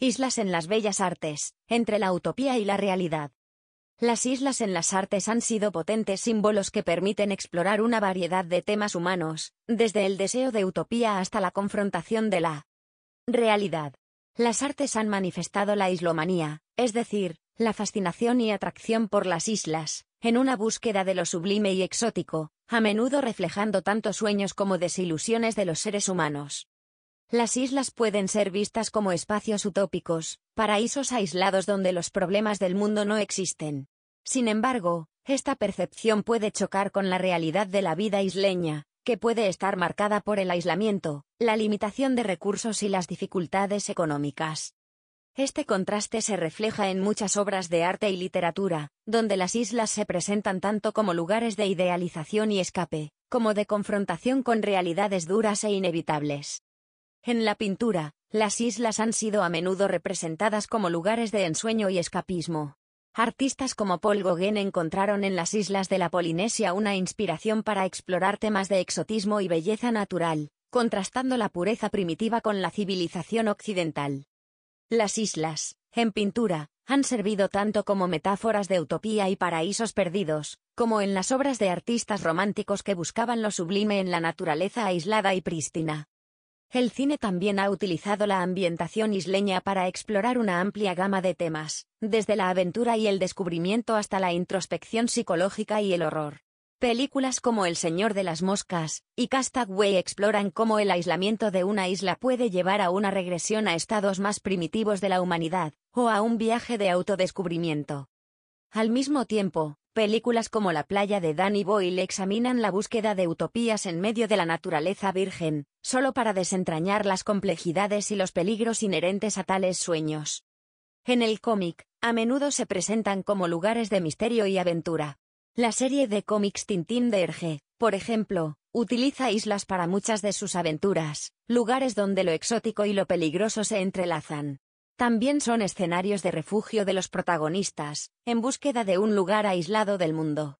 Islas en las Bellas Artes, entre la utopía y la realidad. Las islas en las artes han sido potentes símbolos que permiten explorar una variedad de temas humanos, desde el deseo de utopía hasta la confrontación de la realidad. Las artes han manifestado la islomanía, es decir, la fascinación y atracción por las islas, en una búsqueda de lo sublime y exótico, a menudo reflejando tanto sueños como desilusiones de los seres humanos. Las islas pueden ser vistas como espacios utópicos, paraísos aislados donde los problemas del mundo no existen. Sin embargo, esta percepción puede chocar con la realidad de la vida isleña, que puede estar marcada por el aislamiento, la limitación de recursos y las dificultades económicas. Este contraste se refleja en muchas obras de arte y literatura, donde las islas se presentan tanto como lugares de idealización y escape, como de confrontación con realidades duras e inevitables. En la pintura, las islas han sido a menudo representadas como lugares de ensueño y escapismo. Artistas como Paul Gauguin encontraron en las islas de la Polinesia una inspiración para explorar temas de exotismo y belleza natural, contrastando la pureza primitiva con la civilización occidental. Las islas, en pintura, han servido tanto como metáforas de utopía y paraísos perdidos, como en las obras de artistas románticos que buscaban lo sublime en la naturaleza aislada y prístina. El cine también ha utilizado la ambientación isleña para explorar una amplia gama de temas, desde la aventura y el descubrimiento hasta la introspección psicológica y el horror. Películas como El Señor de las Moscas y Castaway exploran cómo el aislamiento de una isla puede llevar a una regresión a estados más primitivos de la humanidad, o a un viaje de autodescubrimiento. Al mismo tiempo, Películas como La playa de Danny Boyle examinan la búsqueda de utopías en medio de la naturaleza virgen, solo para desentrañar las complejidades y los peligros inherentes a tales sueños. En el cómic, a menudo se presentan como lugares de misterio y aventura. La serie de cómics Tintín de Erge, por ejemplo, utiliza islas para muchas de sus aventuras, lugares donde lo exótico y lo peligroso se entrelazan. También son escenarios de refugio de los protagonistas, en búsqueda de un lugar aislado del mundo.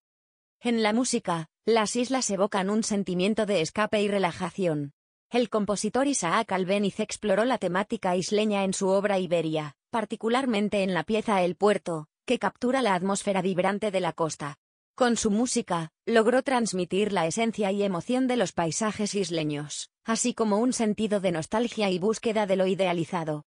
En la música, las islas evocan un sentimiento de escape y relajación. El compositor Isaac Albéniz exploró la temática isleña en su obra Iberia, particularmente en la pieza El puerto, que captura la atmósfera vibrante de la costa. Con su música, logró transmitir la esencia y emoción de los paisajes isleños, así como un sentido de nostalgia y búsqueda de lo idealizado.